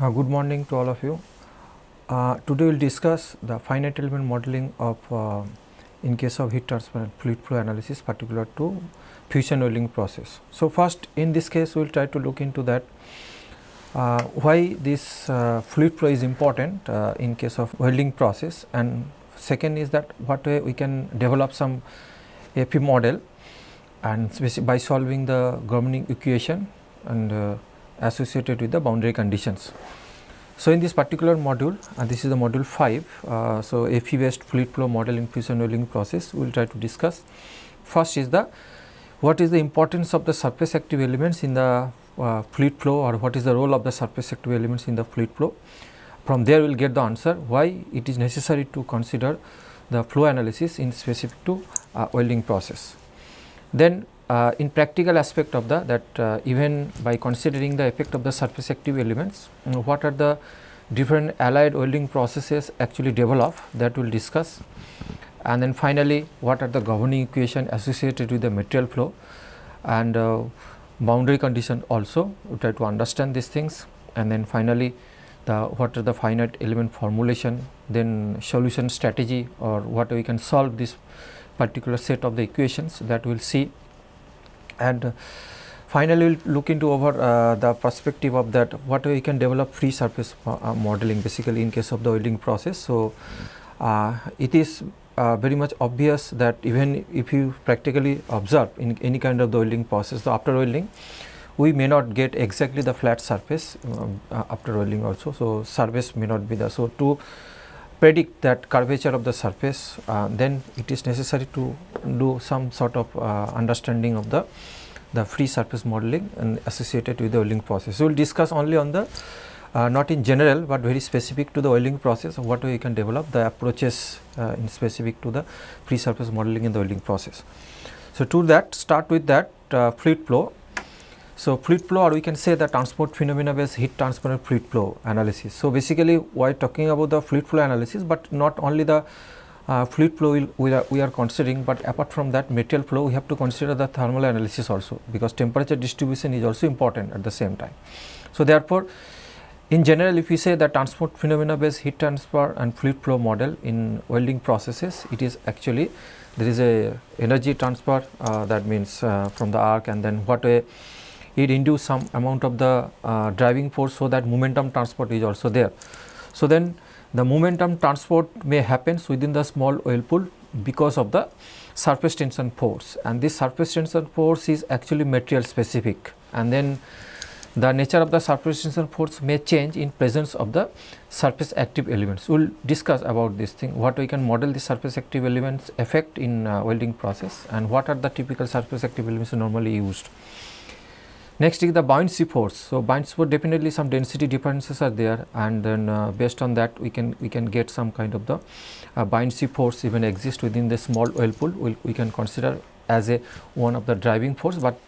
Uh, good morning to all of you. Uh, today we'll discuss the finite element modeling of uh, in case of heat transfer and fluid flow analysis particular to fusion welding process. So first in this case we'll try to look into that uh, why this uh, fluid flow is important uh, in case of welding process and second is that what way we can develop some AP model and by solving the governing equation and associated with the boundary conditions. So, in this particular module, and this is the module 5, uh, so FE based fluid flow model in fusion welding process, we will try to discuss. First is the what is the importance of the surface active elements in the uh, fluid flow or what is the role of the surface active elements in the fluid flow. From there we will get the answer why it is necessary to consider the flow analysis in specific to uh, welding process. Then uh, in practical aspect of the that uh, even by considering the effect of the surface active elements mm, what are the different allied welding processes actually develop that we will discuss and then finally what are the governing equation associated with the material flow and uh, boundary condition also we try to understand these things and then finally the what are the finite element formulation then solution strategy or what we can solve this particular set of the equations that we will see and uh, finally we'll look into over uh, the perspective of that what we can develop free surface uh, uh modeling basically in case of the welding process so uh, it is uh, very much obvious that even if you practically observe in any kind of the welding process the after welding we may not get exactly the flat surface um, after welding also so surface may not be the so to predict that curvature of the surface, uh, then it is necessary to do some sort of uh, understanding of the, the free surface modeling and associated with the oiling process. We will discuss only on the uh, not in general, but very specific to the oiling process what we can develop the approaches uh, in specific to the free surface modeling in the oiling process. So, to that start with that uh, fluid flow so fluid flow or we can say the transport phenomena based heat transfer and fluid flow analysis. So basically we are talking about the fluid flow analysis but not only the uh, fluid flow we are, we are considering but apart from that material flow we have to consider the thermal analysis also because temperature distribution is also important at the same time. So therefore in general if we say the transport phenomena based heat transfer and fluid flow model in welding processes it is actually there is a energy transfer uh, that means uh, from the arc and then what a it induce some amount of the uh, driving force so that momentum transport is also there. So then the momentum transport may happens within the small oil pool because of the surface tension force and this surface tension force is actually material specific and then the nature of the surface tension force may change in presence of the surface active elements. We will discuss about this thing what we can model the surface active elements effect in uh, welding process and what are the typical surface active elements normally used. Next is the buoyancy force. So buoyancy force definitely some density differences are there, and then uh, based on that we can we can get some kind of the uh, buoyancy force even exist within the small whirlpool. We'll, we can consider as a one of the driving force, but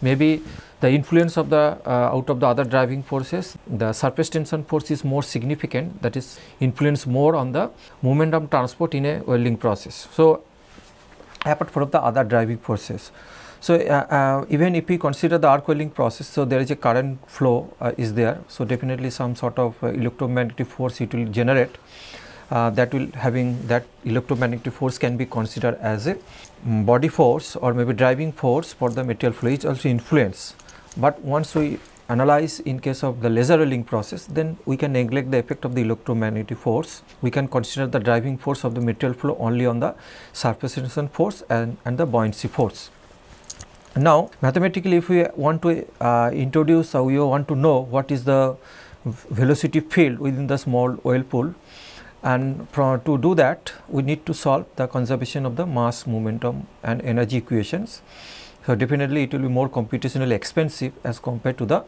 maybe the influence of the uh, out of the other driving forces the surface tension force is more significant that is influence more on the momentum transport in a welding process so apart from the other driving forces so, uh, uh, even if we consider the arc welding process, so there is a current flow uh, is there. So, definitely some sort of electromagnetic force it will generate. Uh, that will having that electromagnetic force can be considered as a body force or maybe driving force for the material flow is also influence. But once we analyze in case of the laser welding process then we can neglect the effect of the electromagnetic force. We can consider the driving force of the material flow only on the surface tension force and, and the buoyancy force. Now, mathematically, if we want to uh, introduce or we want to know what is the velocity field within the small oil pool, and from, to do that, we need to solve the conservation of the mass, momentum, and energy equations. So, definitely, it will be more computationally expensive as compared to the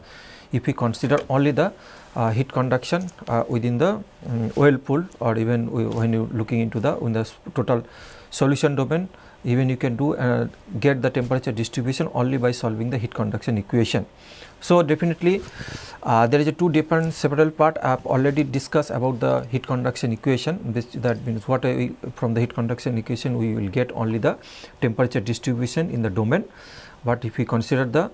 if we consider only the uh, heat conduction uh, within the um, oil pool or even when you looking into the in the total solution domain even you can do uh, get the temperature distribution only by solving the heat conduction equation. So definitely uh, there is a two different several part I have already discussed about the heat conduction equation which that means what I, from the heat conduction equation we will get only the temperature distribution in the domain but if we consider the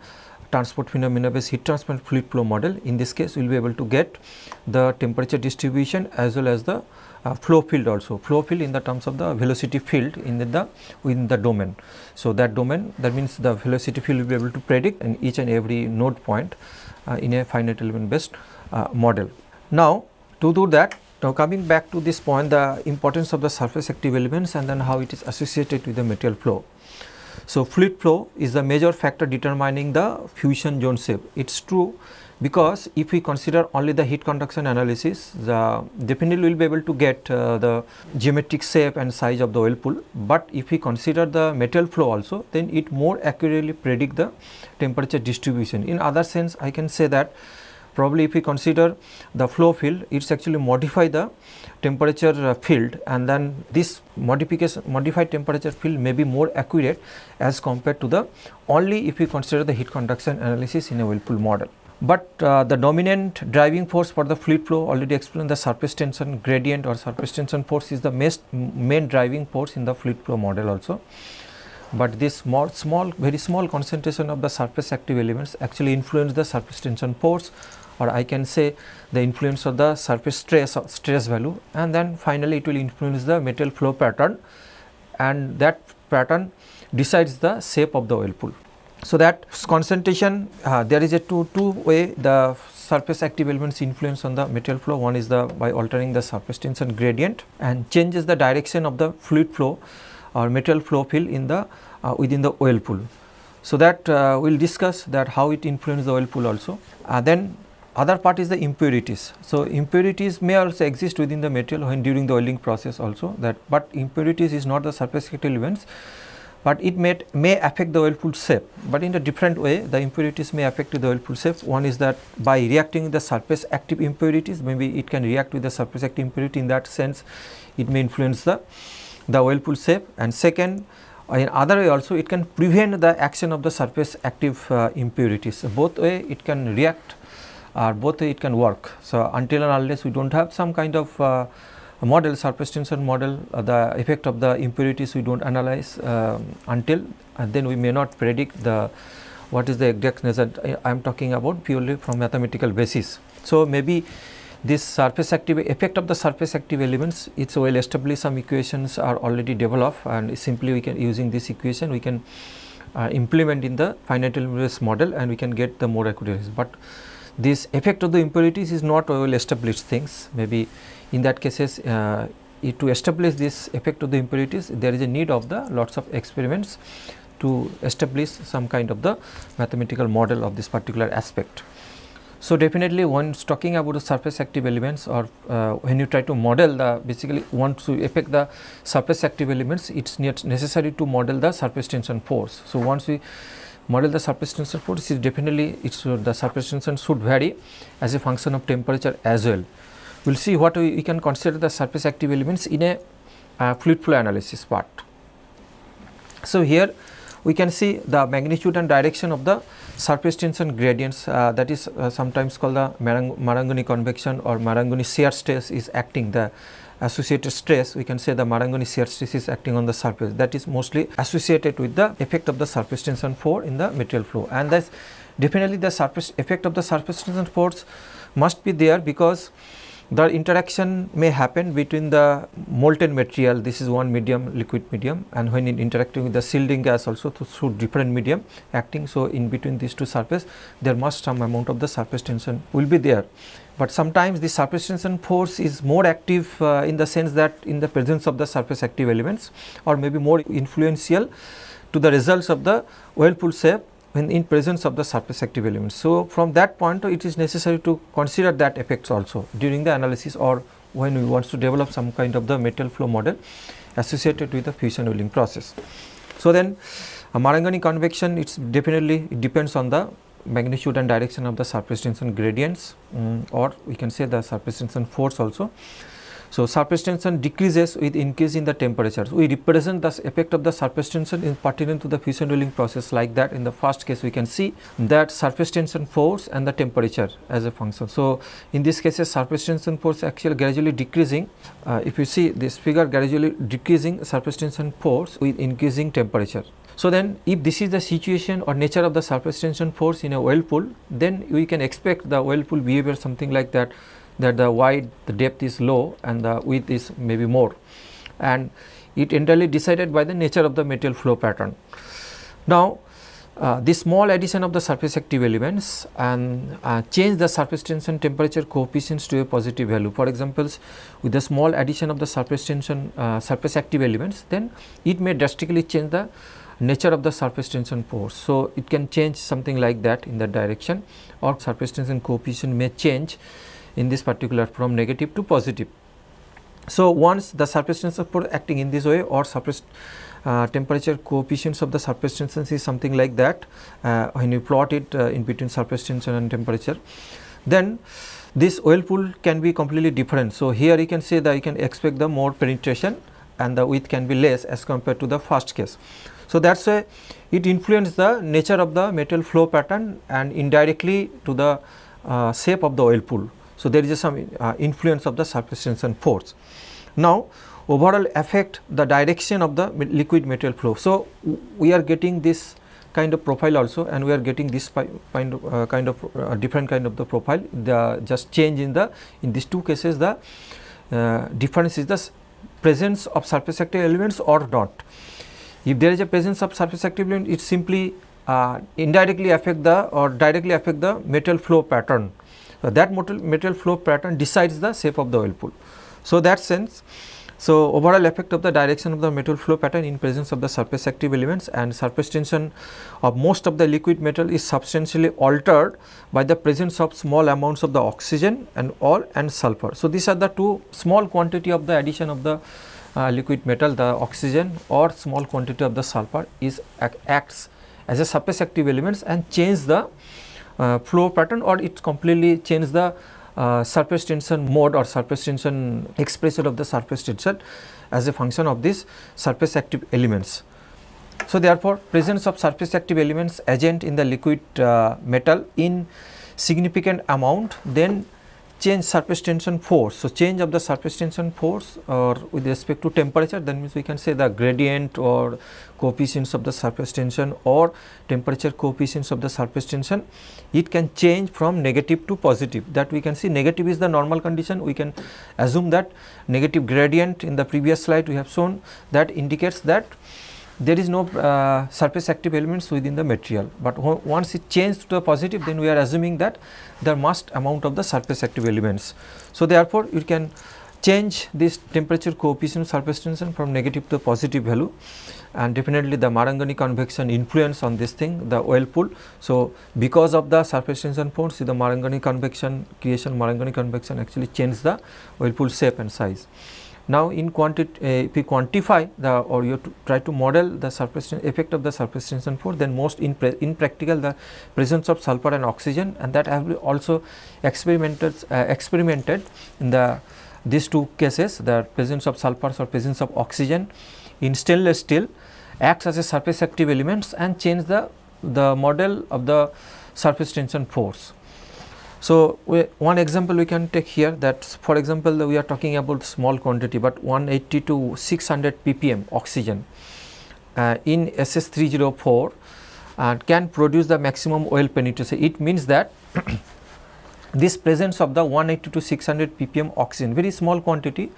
transport phenomena based heat transfer fluid flow model in this case we will be able to get the temperature distribution as well as the uh, flow field also flow field in the terms of the velocity field in the, the in the domain so that domain that means the velocity field will be able to predict in each and every node point uh, in a finite element based uh, model now to do that now coming back to this point the importance of the surface active elements and then how it is associated with the material flow so fluid flow is the major factor determining the fusion zone shape it's true because if we consider only the heat conduction analysis, the definitely we will be able to get uh, the geometric shape and size of the oil pool. But if we consider the metal flow also, then it more accurately predict the temperature distribution. In other sense, I can say that probably if we consider the flow field, it is actually modify the temperature uh, field and then this modification modified temperature field may be more accurate as compared to the only if we consider the heat conduction analysis in a whirlpool model. But uh, the dominant driving force for the fluid flow already explained the surface tension gradient or surface tension force is the main driving force in the fluid flow model also. But this small, small, very small concentration of the surface active elements actually influence the surface tension force or I can say the influence of the surface stress or stress value and then finally it will influence the metal flow pattern and that pattern decides the shape of the oil pool. So that concentration, uh, there is a two, two way the surface active elements influence on the material flow. One is the by altering the surface tension gradient and changes the direction of the fluid flow or material flow field in the uh, within the pool. So that uh, we'll discuss that how it influences the pool also. Uh, then other part is the impurities. So impurities may also exist within the material when during the oiling process also that but impurities is not the surface active elements but it may, may affect the oil pool shape, but in a different way the impurities may affect the oil pool shape. One is that by reacting the surface active impurities, maybe it can react with the surface active impurity in that sense, it may influence the, the oil pool shape and second in other way also it can prevent the action of the surface active uh, impurities. Both way it can react or uh, both way it can work. So, until and unless we do not have some kind of uh, model, surface tension model, uh, the effect of the impurities we do not analyze um, until and then we may not predict the what is the exact result I am talking about purely from mathematical basis. So, maybe this surface active effect of the surface active elements it is well established some equations are already developed and simply we can using this equation we can uh, implement in the finite element model and we can get the more accurate. But this effect of the impurities is not well established things maybe in that cases uh, it, to establish this effect of the impurities there is a need of the lots of experiments to establish some kind of the mathematical model of this particular aspect. So, definitely once talking about the surface active elements or uh, when you try to model the basically once you affect the surface active elements it is necessary to model the surface tension force. So, once we model the surface tension force it is definitely it's uh, the surface tension should vary as a function of temperature as well we will see what we, we, can consider the surface active elements in a uh, fluid flow analysis part. So, here we can see the magnitude and direction of the surface tension gradients uh, that is uh, sometimes called the Marang Marangoni convection or Marangoni shear stress is acting the associated stress we can say the Marangoni shear stress is acting on the surface that is mostly associated with the effect of the surface tension force in the material flow and that's definitely the surface effect of the surface tension force must be there because the interaction may happen between the molten material this is one medium liquid medium and when it interacting with the shielding gas also through different medium acting so in between these two surface there must some amount of the surface tension will be there but sometimes the surface tension force is more active uh, in the sense that in the presence of the surface active elements or maybe more influential to the results of the whirlpool shape when in presence of the surface active elements, So, from that point it is necessary to consider that effects also during the analysis or when we want to develop some kind of the metal flow model associated with the fusion welding process. So, then Marangoni uh, Marangani convection it's definitely it depends on the magnitude and direction of the surface tension gradients um, or we can say the surface tension force also. So surface tension decreases with increase in the temperature. We represent the effect of the surface tension in pertinent to the fusion drilling process like that. In the first case, we can see that surface tension force and the temperature as a function. So in this case, surface tension force actually gradually decreasing. Uh, if you see this figure gradually decreasing surface tension force with increasing temperature. So then if this is the situation or nature of the surface tension force in a whirlpool, then we can expect the whirlpool behavior something like that that the wide the depth is low and the width is maybe more and it entirely decided by the nature of the material flow pattern. Now uh, the small addition of the surface active elements and uh, change the surface tension temperature coefficients to a positive value. For example, with the small addition of the surface tension uh, surface active elements then it may drastically change the nature of the surface tension force. So, it can change something like that in that direction or surface tension coefficient may change in this particular from negative to positive. So, once the surface tension support acting in this way or surface uh, temperature coefficients of the surface tension is something like that uh, when you plot it uh, in between surface tension and temperature then this oil pool can be completely different. So, here you can say that you can expect the more penetration and the width can be less as compared to the first case. So, that is why it influences the nature of the metal flow pattern and indirectly to the uh, shape of the oil pool. So, there is some uh, influence of the surface tension force. Now, overall affect the direction of the liquid material flow. So, we are getting this kind of profile also and we are getting this kind of uh, kind of uh, different kind of the profile the just change in the in these two cases the uh, difference is the presence of surface active elements or not if there is a presence of surface active element it simply uh, indirectly affect the or directly affect the metal flow pattern so, uh, that material flow pattern decides the shape of the oil pool. So, that sense so, overall effect of the direction of the metal flow pattern in presence of the surface active elements and surface tension of most of the liquid metal is substantially altered by the presence of small amounts of the oxygen and all and sulfur. So, these are the two small quantity of the addition of the uh, liquid metal the oxygen or small quantity of the sulfur is act, acts as a surface active elements and change the uh, flow pattern or it completely changes the uh, surface tension mode or surface tension expression of the surface tension as a function of these surface active elements. So, therefore, presence of surface active elements agent in the liquid uh, metal in significant amount then change surface tension force. So, change of the surface tension force or with respect to temperature that means we can say the gradient or coefficients of the surface tension or temperature coefficients of the surface tension it can change from negative to positive that we can see negative is the normal condition we can assume that negative gradient in the previous slide we have shown that indicates that there is no uh, surface active elements within the material but once it changes to a positive then we are assuming that there must amount of the surface active elements. So, therefore, you can change this temperature coefficient surface tension from negative to positive value and definitely the Marangoni convection influence on this thing the oil pool. So, because of the surface tension force the Marangoni convection creation Marangoni convection actually change the oil pool shape and size. Now, in uh, if you quantify the or you try to model the surface effect of the surface tension force, then most in, in practical the presence of sulfur and oxygen and that have also experimented uh, experimented in the these two cases the presence of sulfurs or presence of oxygen in stainless steel acts as a surface active elements and change the the model of the surface tension force. So, we, one example we can take here that for example, we are talking about small quantity but 180 to 600 ppm oxygen uh, in SS304 uh, can produce the maximum oil penetration. It means that this presence of the 180 to 600 ppm oxygen very small quantity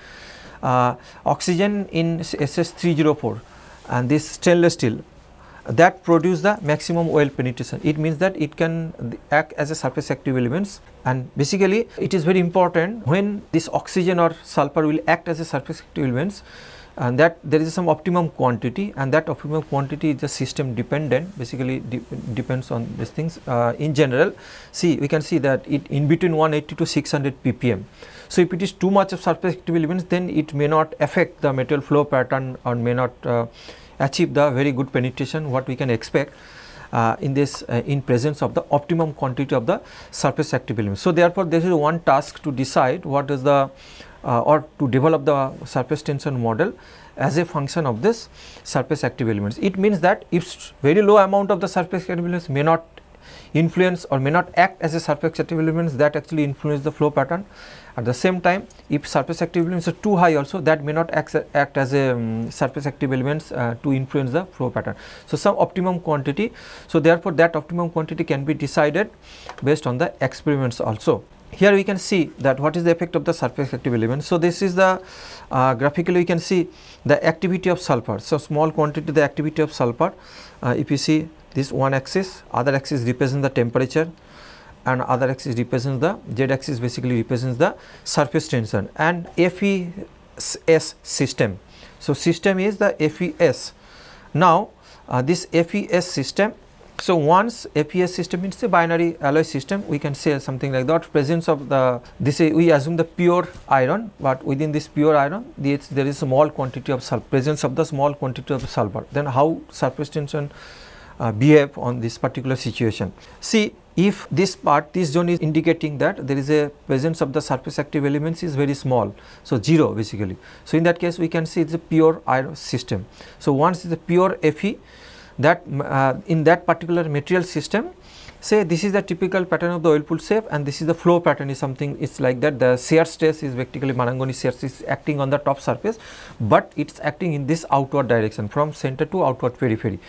uh, oxygen in SS304 and this stainless steel that produce the maximum oil penetration. It means that it can act as a surface active elements and basically it is very important when this oxygen or sulfur will act as a surface active elements and that there is some optimum quantity and that optimum quantity is the system dependent basically de depends on these things uh, in general see we can see that it in between 180 to 600 ppm so if it is too much of surface active elements then it may not affect the metal flow pattern or may not uh, achieve the very good penetration what we can expect uh, in this uh, in presence of the optimum quantity of the surface active element. So, therefore, this is one task to decide what is the uh, or to develop the surface tension model as a function of this surface active elements. It means that if very low amount of the surface active elements may not influence or may not act as a surface active elements that actually influence the flow pattern at the same time if surface active elements are too high also that may not act, act as a um, surface active elements uh, to influence the flow pattern so some optimum quantity so therefore that optimum quantity can be decided based on the experiments also here we can see that what is the effect of the surface active element. So, this is the uh, graphically we can see the activity of sulfur. So, small quantity the activity of sulfur uh, if you see this one axis other axis represents the temperature and other axis represents the z axis basically represents the surface tension and FES system. So, system is the FES. Now, uh, this FES system so, once F E S system it's a binary alloy system we can say something like that presence of the this is, we assume the pure iron but within this pure iron this, there is small quantity of sulfur presence of the small quantity of sulfur then how surface tension uh, behave on this particular situation. See if this part this zone is indicating that there is a presence of the surface active elements is very small so 0 basically so in that case we can see it's a pure iron system so once it's a pure fe that uh, in that particular material system say this is the typical pattern of the oil pool shape and this is the flow pattern is something it's like that the shear stress is basically Marangoni shear stress acting on the top surface but it's acting in this outward direction from center to outward periphery.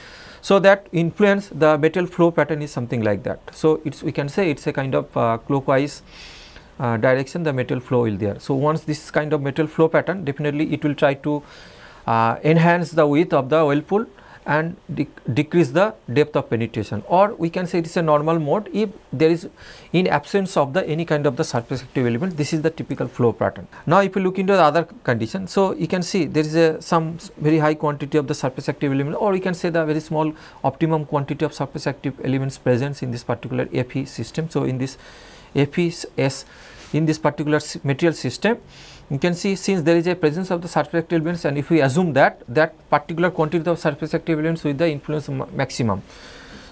So that influence the metal flow pattern is something like that. So it's we can say it's a kind of uh, clockwise uh, direction the metal flow will there. So once this kind of metal flow pattern definitely it will try to uh, enhance the width of the oil pool and de decrease the depth of penetration or we can say it is a normal mode if there is in absence of the any kind of the surface active element this is the typical flow pattern. Now if you look into the other condition so you can see there is a some very high quantity of the surface active element or you can say the very small optimum quantity of surface active elements presence in this particular FE system. So in this FES in this particular material system you can see since there is a presence of the surface active elements and if we assume that that particular quantity of surface active elements with the influence ma maximum.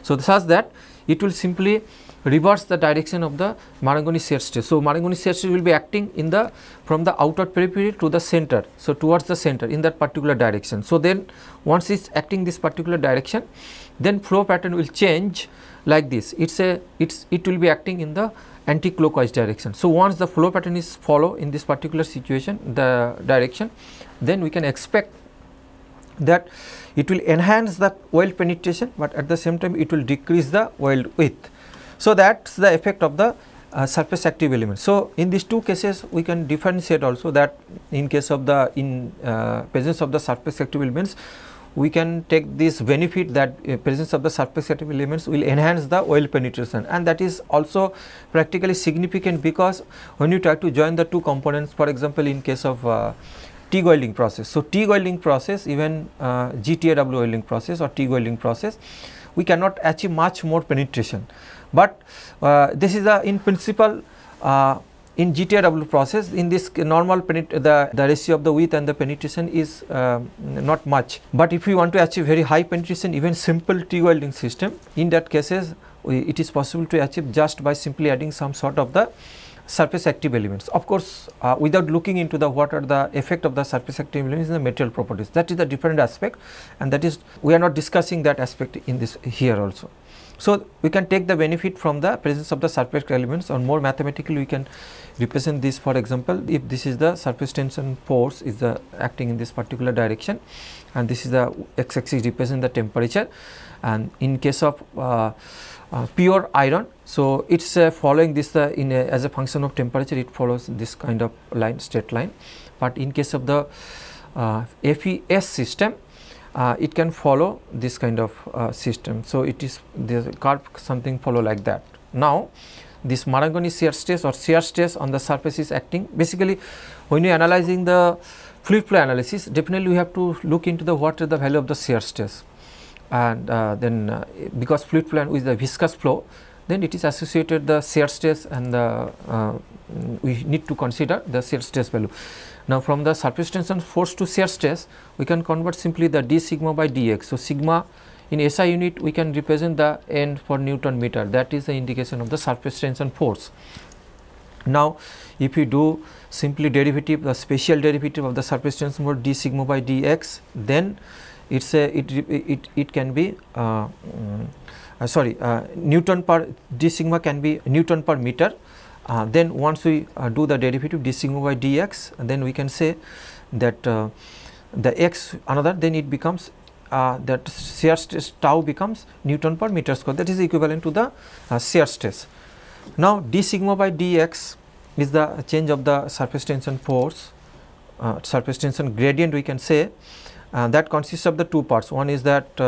So, such that it will simply reverse the direction of the Marangoni shear stress. So, Marangoni shear stress will be acting in the from the outer periphery to the center. So, towards the center in that particular direction. So, then once it is acting this particular direction then flow pattern will change like this. It is a it is it will be acting in the anticlockwise direction. So, once the flow pattern is follow in this particular situation the direction then we can expect that it will enhance the oil penetration but at the same time it will decrease the oil width. So, that is the effect of the uh, surface active element. So, in these two cases we can differentiate also that in case of the in uh, presence of the surface active elements we can take this benefit that uh, presence of the surface active elements will enhance the oil penetration and that is also practically significant because when you try to join the two components for example in case of uh, TIG oiling process. So, TIG oiling process even uh, GTAW oiling process or TIG oiling process we cannot achieve much more penetration, but uh, this is a in principle uh, in GTRW process in this normal the, the ratio of the width and the penetration is uh, not much but if you want to achieve very high penetration even simple T welding system in that cases we, it is possible to achieve just by simply adding some sort of the surface active elements of course uh, without looking into the what are the effect of the surface active elements in the material properties that is the different aspect and that is we are not discussing that aspect in this here also. So, we can take the benefit from the presence of the surface elements or more mathematically we can represent this for example, if this is the surface tension force is the acting in this particular direction and this is the x axis represent the temperature and in case of uh, uh, pure iron. So, it is uh, following this uh, in a, as a function of temperature it follows this kind of line straight line, but in case of the uh, FES system uh, it can follow this kind of uh, system. So, it is the curve something follow like that. Now, this Marangoni shear stress or shear stress on the surface is acting. Basically, when you are analyzing the fluid flow analysis, definitely we have to look into the what is the value of the shear stress and uh, then uh, because fluid flow is the viscous flow, then it is associated the shear stress and the uh, we need to consider the shear stress value. Now, from the surface tension force to shear stress, we can convert simply the d sigma by dx. So, sigma in SI unit, we can represent the N for Newton meter. That is the indication of the surface tension force. Now, if you do simply derivative, the spatial derivative of the surface tension force d sigma by dx, then it's a it it it can be uh, um, uh, sorry uh, Newton per d sigma can be Newton per meter uh, then once we uh, do the derivative d sigma by dx then we can say that uh, the x another then it becomes uh, that shear stress tau becomes newton per meter square that is equivalent to the uh, shear stress. Now d sigma by dx is the change of the surface tension force uh, surface tension gradient we can say that consists of the two parts one is that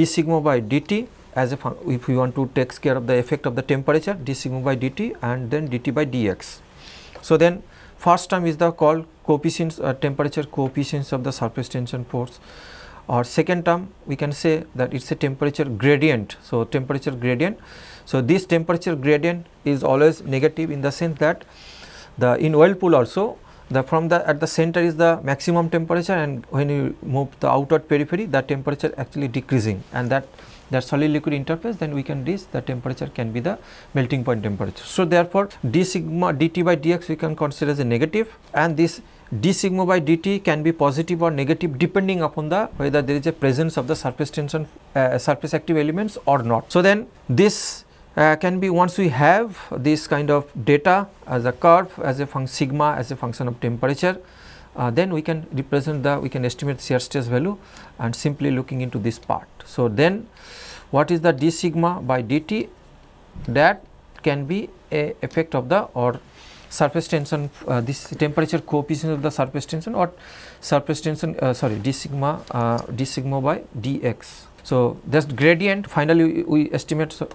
d sigma by dt as if uh, if we want to take care of the effect of the temperature d sigma by dt and then dt by dx. So, then first term is the called coefficients uh, temperature coefficients of the surface tension force or second term we can say that it is a temperature gradient. So, temperature gradient. So, this temperature gradient is always negative in the sense that the in whirlpool also the from the at the center is the maximum temperature and when you move the outward periphery the temperature actually decreasing and that that solid liquid interface then we can reach the temperature can be the melting point temperature. So therefore d sigma dt by dx we can consider as a negative and this d sigma by dt can be positive or negative depending upon the whether there is a presence of the surface tension uh, surface active elements or not. So then this uh, can be once we have this kind of data as a curve as a function sigma as a function of temperature uh, then we can represent the we can estimate shear stress value and simply looking into this part. So, then what is the d sigma by dt that can be a effect of the or surface tension uh, this temperature coefficient of the surface tension or surface tension uh, sorry d sigma uh, d sigma by dx. So, this gradient finally we, we estimate so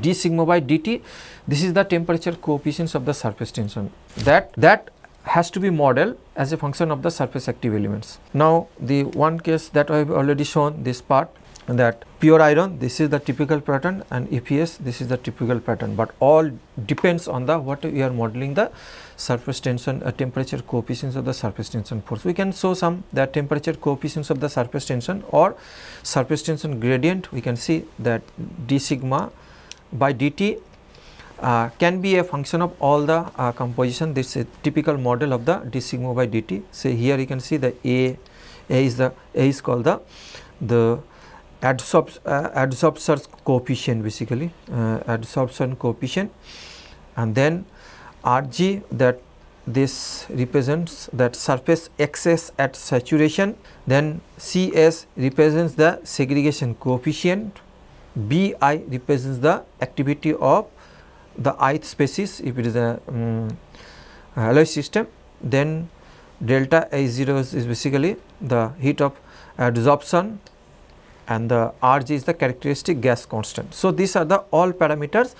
d sigma by dt this is the temperature coefficients of the surface tension that that has to be modeled as a function of the surface active elements. Now the one case that I have already shown this part that pure iron this is the typical pattern and EPS this is the typical pattern but all depends on the what we are modeling the surface tension uh, temperature coefficients of the surface tension force. We can show some that temperature coefficients of the surface tension or surface tension gradient we can see that d sigma by dt uh, can be a function of all the uh, composition. This is a typical model of the d sigma by dt. So, here you can see the A, A is the A is called the the uh, adsorption coefficient basically uh, adsorption coefficient and then Rg that this represents that surface excess at saturation then Cs represents the segregation coefficient Bi represents the activity of the ith species if it is a um, mm, alloy system then delta A0 is, is basically the heat of adsorption and the Rg is the characteristic gas constant. So, these are the all parameters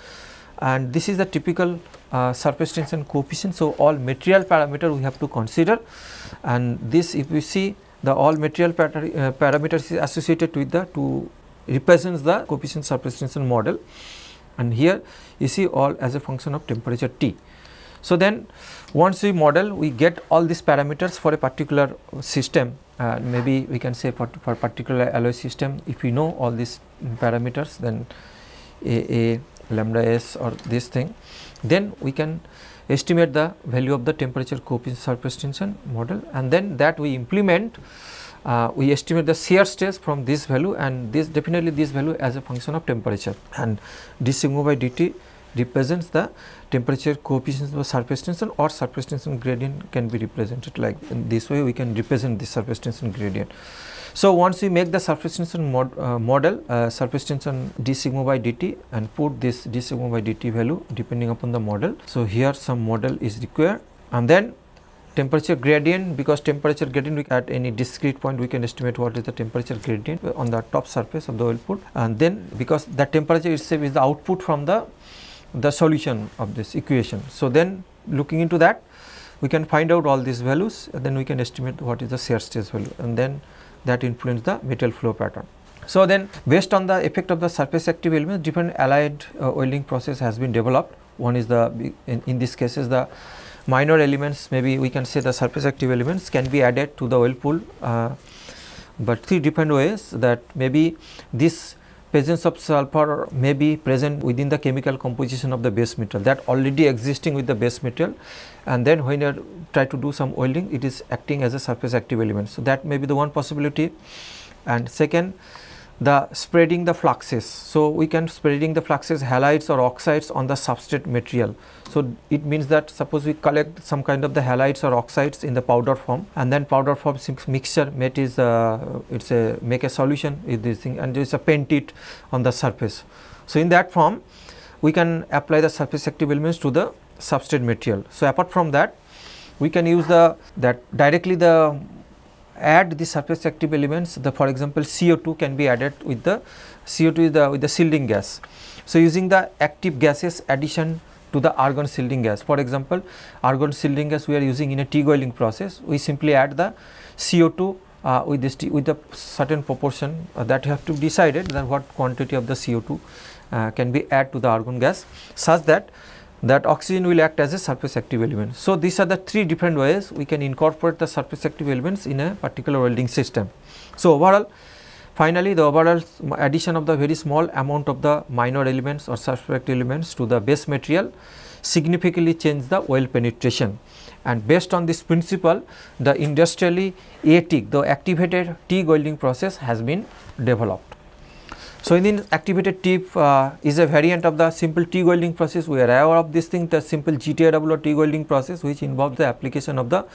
and this is the typical uh, surface tension coefficient. So, all material parameter we have to consider and this if you see the all material uh, parameters is associated with the to represents the coefficient surface tension model and here you see all as a function of temperature T. So, then once we model we get all these parameters for a particular system uh, maybe we can say for, for particular alloy system if we know all these parameters then a, a lambda s or this thing then we can estimate the value of the temperature coefficient surface tension model and then that we implement uh, we estimate the shear stress from this value and this definitely this value as a function of temperature and d sigma by dt represents the temperature coefficients of surface tension or surface tension gradient can be represented like this way we can represent the surface tension gradient. So, once we make the surface tension mod, uh, model uh, surface tension d sigma by dt and put this d sigma by dt value depending upon the model. So, here some model is required and then temperature gradient because temperature gradient we, at any discrete point we can estimate what is the temperature gradient on the top surface of the oil pool and then because the temperature itself is the output from the the solution of this equation. So, then looking into that we can find out all these values and then we can estimate what is the shear stress value and then that influence the metal flow pattern. So, then based on the effect of the surface active elements different allied uh, oiling process has been developed one is the in, in this case is the minor elements maybe we can say the surface active elements can be added to the oil pool uh, but three different ways that maybe this presence of sulfur may be present within the chemical composition of the base metal that already existing with the base metal and then when you try to do some oiling it is acting as a surface active element. So, that may be the one possibility and second the spreading the fluxes. So, we can spreading the fluxes halides or oxides on the substrate material. So, it means that suppose we collect some kind of the halides or oxides in the powder form and then powder form mixture mate is uh, it's a make a solution with this thing and it's a paint it on the surface. So, in that form we can apply the surface active elements to the substrate material. So, apart from that we can use the that directly the add the surface active elements the for example CO2 can be added with the CO2 is the with the shielding gas. So, using the active gases addition to the argon shielding gas for example argon shielding gas we are using in a T-goiling process we simply add the CO2 uh, with this with a certain proportion uh, that you have to be decided then what quantity of the CO2 uh, can be added to the argon gas such that that oxygen will act as a surface active element. So, these are the three different ways we can incorporate the surface active elements in a particular welding system. So, overall finally, the overall addition of the very small amount of the minor elements or surface active elements to the base material significantly change the oil penetration and based on this principle the industrially A T, the activated TIG welding process has been developed. So in the activated tip uh, is a variant of the simple t welding process. We are aware of this thing, the simple GTAW or TIG welding process, which involves the application of the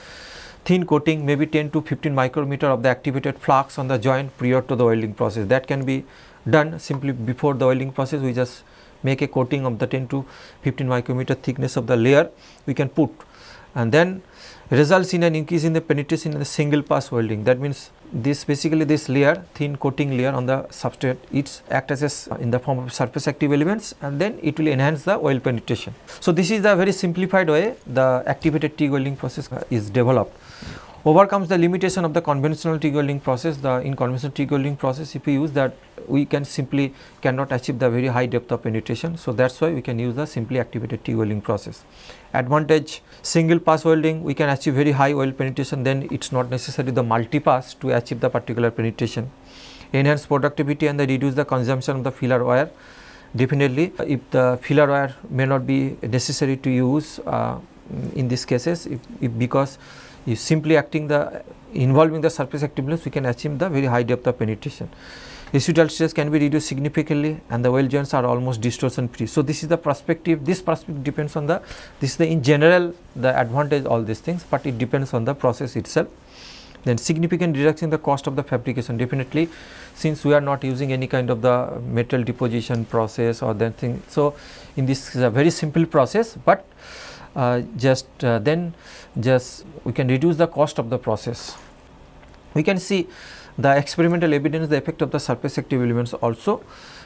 thin coating, maybe 10 to 15 micrometer of the activated flux on the joint prior to the welding process. That can be done simply before the welding process. We just make a coating of the 10 to 15 micrometer thickness of the layer. We can put and then results in an increase in the penetration in the single pass welding that means this basically this layer thin coating layer on the substrate it acts as a, uh, in the form of surface active elements and then it will enhance the oil penetration. So, this is the very simplified way the activated T welding process uh, is developed overcomes the limitation of the conventional trigger link process the in conventional trigger link process if we use that we can simply cannot achieve the very high depth of penetration so that's why we can use the simply activated trigger link process advantage single pass welding we can achieve very high oil penetration then it's not necessary the multi pass to achieve the particular penetration enhance productivity and they reduce the consumption of the filler wire definitely uh, if the filler wire may not be necessary to use uh, in these cases if, if because simply acting the involving the surface activeness, we can achieve the very high depth of penetration. Residual stress can be reduced significantly and the well joints are almost distortion free. So, this is the perspective, this perspective depends on the, this is the in general the advantage all these things, but it depends on the process itself. Then significant reduction in the cost of the fabrication definitely since we are not using any kind of the metal deposition process or that thing. So, in this is a very simple process, but uh, just uh, then just we can reduce the cost of the process. We can see the experimental evidence the effect of the surface active elements also.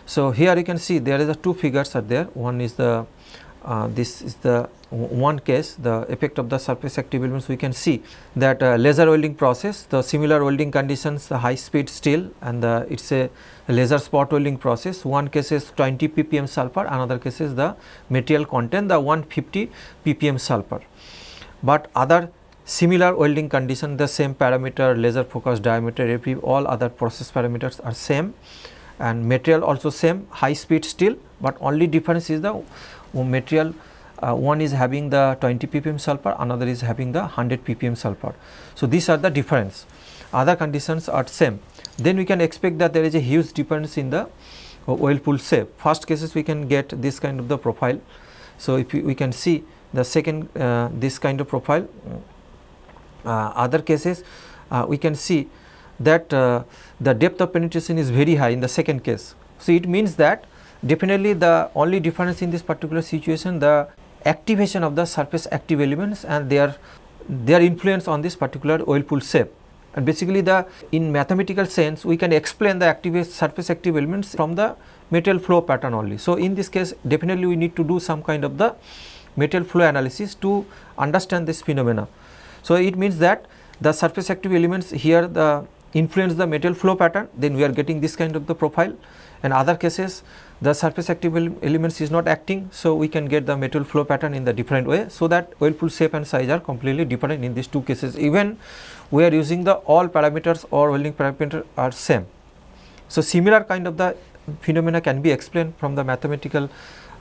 So, here you can see there is a two figures are there one is the uh, this is the one case the effect of the surface active elements we can see that uh, laser welding process the similar welding conditions the high speed steel and the, it's a laser spot welding process one case is 20 ppm sulfur another case is the material content the 150 ppm sulfur but other similar welding condition the same parameter laser focus diameter every all other process parameters are same and material also same high speed steel but only difference is the material uh, one is having the 20 ppm sulfur another is having the 100 ppm sulfur so these are the difference other conditions are same then we can expect that there is a huge difference in the oil pool shape first cases we can get this kind of the profile so if we, we can see the second uh, this kind of profile uh, other cases uh, we can see that uh, the depth of penetration is very high in the second case so it means that definitely the only difference in this particular situation the activation of the surface active elements and their their influence on this particular oil pool shape and basically the in mathematical sense we can explain the active surface active elements from the metal flow pattern only so in this case definitely we need to do some kind of the metal flow analysis to understand this phenomena so it means that the surface active elements here the influence the metal flow pattern then we are getting this kind of the profile and other cases the surface active elements is not acting. So, we can get the metal flow pattern in the different way. So, that pool shape and size are completely different in these two cases even we are using the all parameters or welding parameter are same. So, similar kind of the phenomena can be explained from the mathematical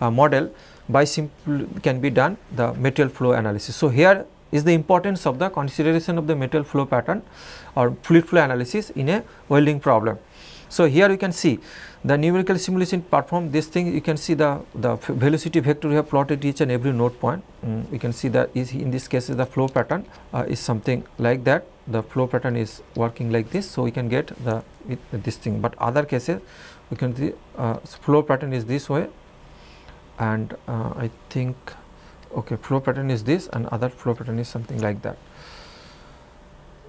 uh, model by simple can be done the material flow analysis. So, here is the importance of the consideration of the material flow pattern or fluid flow analysis in a welding problem. So, here you can see the numerical simulation perform this thing you can see the the velocity vector we have plotted each and every node point mm, you can see that is in this case the flow pattern uh, is something like that the flow pattern is working like this so we can get the it, this thing but other cases we can see uh, flow pattern is this way and uh, i think okay flow pattern is this and other flow pattern is something like that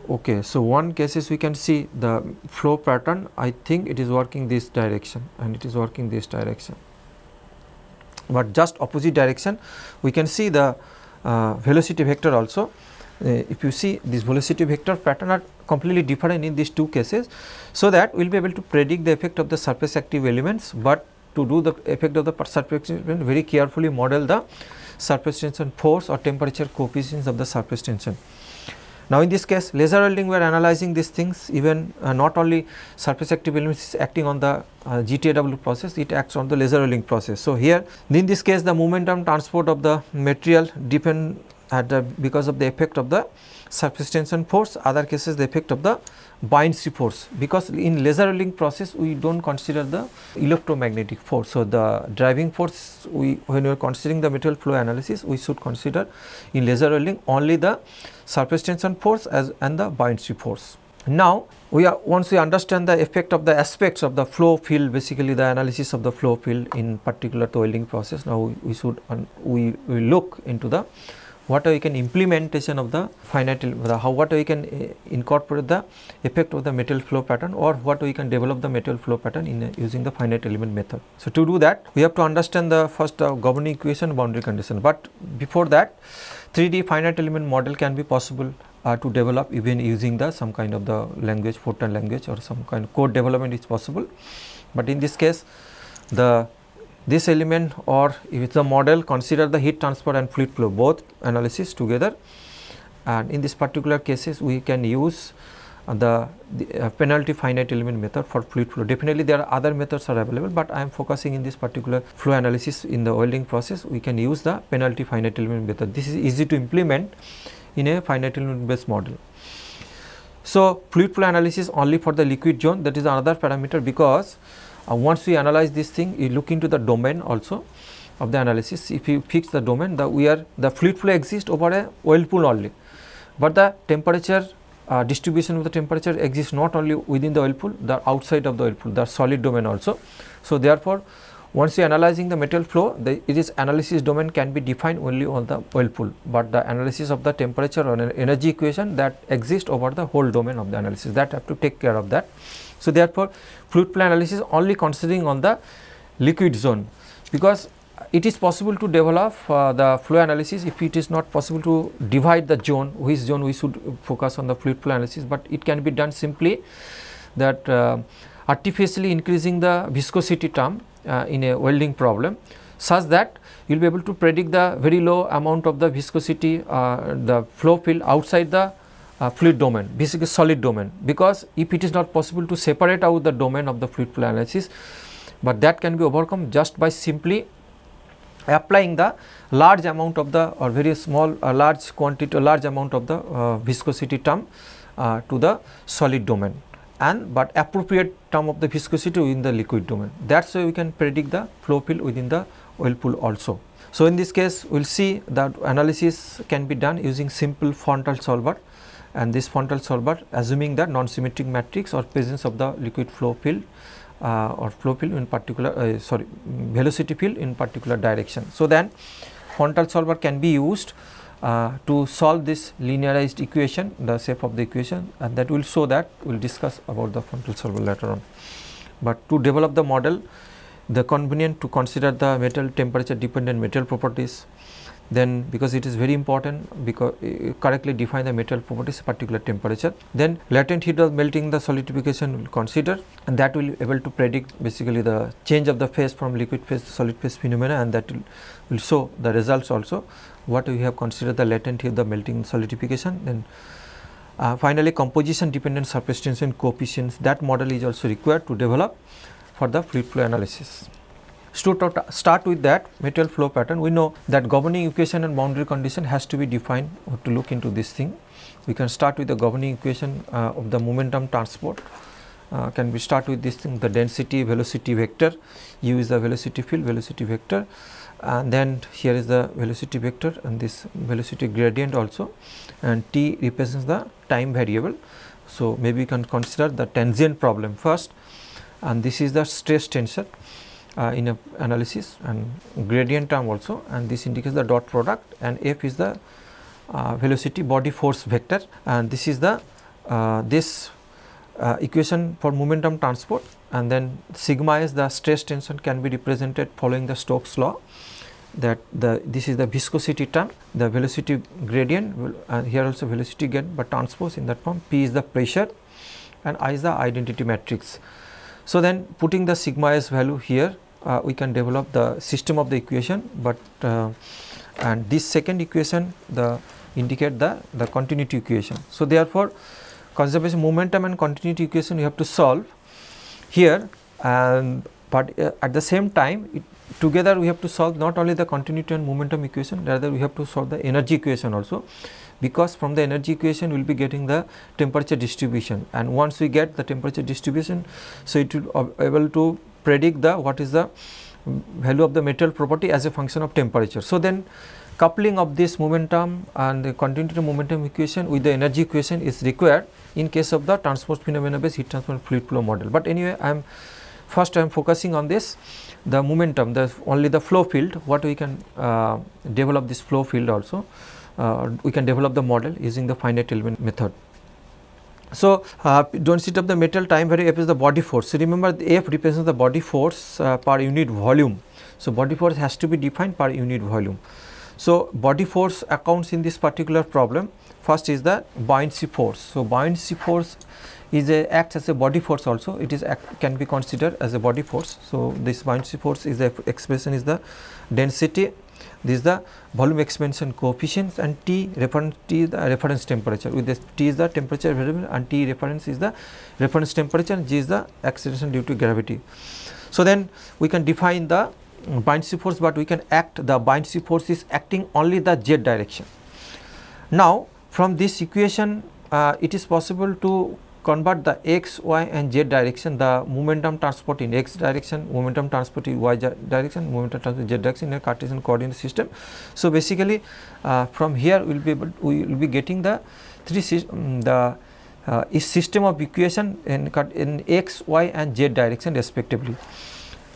okay so one cases we can see the flow pattern i think it is working this direction and it is working this direction but just opposite direction we can see the uh, velocity vector also uh, if you see this velocity vector pattern are completely different in these two cases so that we'll be able to predict the effect of the surface active elements but to do the effect of the surface tension very carefully model the surface tension force or temperature coefficients of the surface tension now in this case laser welding we are analyzing these things even uh, not only surface active elements is acting on the uh, GTAW process it acts on the laser welding process. So here in this case the momentum transport of the material depend at uh, the because of the effect of the surface tension force other cases the effect of the binds the force because in laser rolling process we do not consider the electromagnetic force. So, the driving force we when we are considering the material flow analysis we should consider in laser rolling only the surface tension force as and the buoyancy force. Now, we are once we understand the effect of the aspects of the flow field basically the analysis of the flow field in particular to welding process now we, we should we, we look into the what we can implementation of the finite the how what we can uh, incorporate the effect of the material flow pattern or what we can develop the material flow pattern in uh, using the finite element method. So to do that we have to understand the first uh, governing equation boundary condition but before that 3D finite element model can be possible uh, to develop even using the some kind of the language Fortran language or some kind of code development is possible but in this case the this element or if it's a model consider the heat transfer and fluid flow both analysis together and in this particular cases we can use uh, the, the uh, penalty finite element method for fluid flow. Definitely there are other methods are available but I am focusing in this particular flow analysis in the welding process we can use the penalty finite element method. This is easy to implement in a finite element based model. So, fluid flow analysis only for the liquid zone that is another parameter because uh, once we analyze this thing, you look into the domain also of the analysis. If you fix the domain, the we are the fluid flow exists over a whirlpool only, but the temperature uh, distribution of the temperature exists not only within the oil pool, the outside of the oil pool, the solid domain also. So therefore, once you analyzing the metal flow, the it is analysis domain can be defined only on the oil pool, but the analysis of the temperature or energy equation that exists over the whole domain of the analysis that have to take care of that. So, therefore, fluid flow analysis only considering on the liquid zone because it is possible to develop uh, the flow analysis if it is not possible to divide the zone which zone we should focus on the fluid flow analysis, but it can be done simply that uh, artificially increasing the viscosity term uh, in a welding problem such that you will be able to predict the very low amount of the viscosity uh, the flow field outside the uh, fluid domain, basically solid domain, because if it is not possible to separate out the domain of the fluid flow analysis, but that can be overcome just by simply applying the large amount of the or very small uh, large quantity or large amount of the uh, viscosity term uh, to the solid domain and but appropriate term of the viscosity within the liquid domain that is why we can predict the flow field within the oil pool also. So, in this case we will see that analysis can be done using simple frontal solver and this frontal solver assuming the non-symmetric matrix or presence of the liquid flow field uh, or flow field in particular uh, sorry velocity field in particular direction. So, then frontal solver can be used uh, to solve this linearized equation the shape of the equation and that will show that we will discuss about the frontal solver later on. But to develop the model the convenient to consider the metal temperature dependent metal properties then because it is very important because uh, correctly define the material properties particular temperature then latent heat of melting the solidification will consider and that will able to predict basically the change of the phase from liquid phase to solid phase phenomena and that will, will show the results also what we have considered the latent heat of the melting solidification then uh, finally composition dependent surface tension coefficients that model is also required to develop for the fluid flow analysis start with that material flow pattern we know that governing equation and boundary condition has to be defined to look into this thing we can start with the governing equation uh, of the momentum transport uh, can we start with this thing the density velocity vector u is the velocity field velocity vector and then here is the velocity vector and this velocity gradient also and t represents the time variable so maybe we can consider the transient problem first and this is the stress tensor uh, in a analysis and gradient term also and this indicates the dot product and f is the uh, velocity body force vector and this is the uh, this uh, equation for momentum transport and then sigma is the stress tension can be represented following the Stokes law that the this is the viscosity term the velocity gradient and here also velocity gradient but transpose in that form p is the pressure and i is the identity matrix. So, then putting the sigma s value here uh, we can develop the system of the equation but uh, and this second equation the indicate the, the continuity equation. So, therefore, conservation momentum and continuity equation we have to solve here and but uh, at the same time it, together we have to solve not only the continuity and momentum equation rather we have to solve the energy equation also because from the energy equation we will be getting the temperature distribution and once we get the temperature distribution so it will be able to predict the what is the value of the material property as a function of temperature. So, then coupling of this momentum and the continuity momentum equation with the energy equation is required in case of the transport phenomena based heat transfer fluid flow model. But anyway, I am first I am focusing on this the momentum the only the flow field what we can uh, develop this flow field also. Uh, we can develop the model using the finite element method. So uh, sit up the metal time vary F is the body force. Remember F represents the body force uh, per unit volume. So body force has to be defined per unit volume. So body force accounts in this particular problem. First is the buoyancy force. So buoyancy force is a, acts as a body force also. It is act, can be considered as a body force. So this buoyancy force is the expression is the density this is the volume expansion coefficients and T reference T is the reference temperature with this T is the temperature variable and T reference is the reference temperature and G is the acceleration due to gravity. So, then we can define the buoyancy force but we can act the buoyancy force is acting only the z direction. Now, from this equation uh, it is possible to convert the x, y and z direction the momentum transport in x direction, momentum transport in y direction, momentum transport in z direction in a Cartesian coordinate system. So, basically uh, from here we will be able we will be getting the three um, the uh, system of equation in, in x, y and z direction respectively.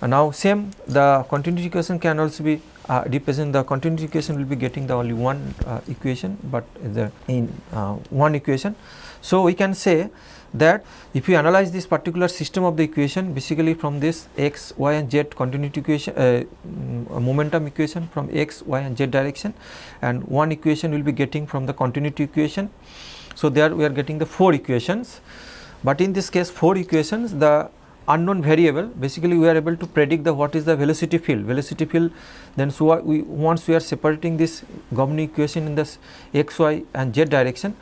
Uh, now, same the continuity equation can also be uh, represent the continuity equation will be getting the only one uh, equation but the in uh, one equation. So, we can say that if you analyze this particular system of the equation basically from this x, y and z continuity equation uh, mm, momentum equation from x, y and z direction and one equation will be getting from the continuity equation. So, there we are getting the four equations but in this case four equations the unknown variable basically we are able to predict the what is the velocity field velocity field then so we once we are separating this governing equation in this x y and z direction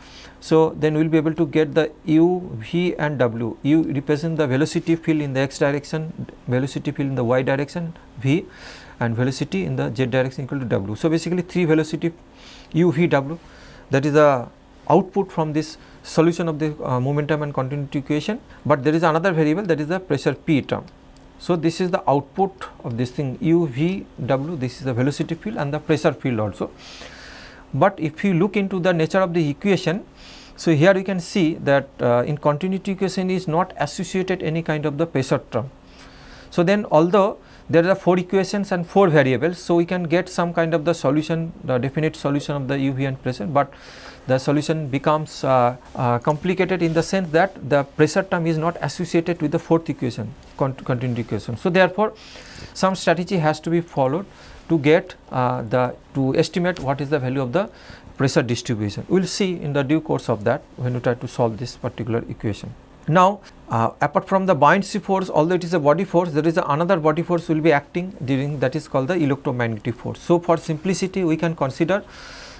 so then we will be able to get the u v and w u represent the velocity field in the x direction velocity field in the y direction v and velocity in the z direction equal to w so basically three velocity u v w that is the output from this solution of the uh, momentum and continuity equation, but there is another variable that is the pressure P term. So, this is the output of this thing u, v, w, this is the velocity field and the pressure field also. But if you look into the nature of the equation, so here you can see that uh, in continuity equation is not associated any kind of the pressure term. So, then although there are 4 equations and 4 variables, so we can get some kind of the solution, the definite solution of the u, v and pressure, but the solution becomes uh, uh, complicated in the sense that the pressure term is not associated with the fourth equation cont continuity equation. So, therefore, some strategy has to be followed to get uh, the to estimate what is the value of the pressure distribution. We will see in the due course of that when we try to solve this particular equation. Now, uh, apart from the buoyancy force, although it is a body force, there is another body force will be acting during that is called the electromagnetic force. So, for simplicity, we can consider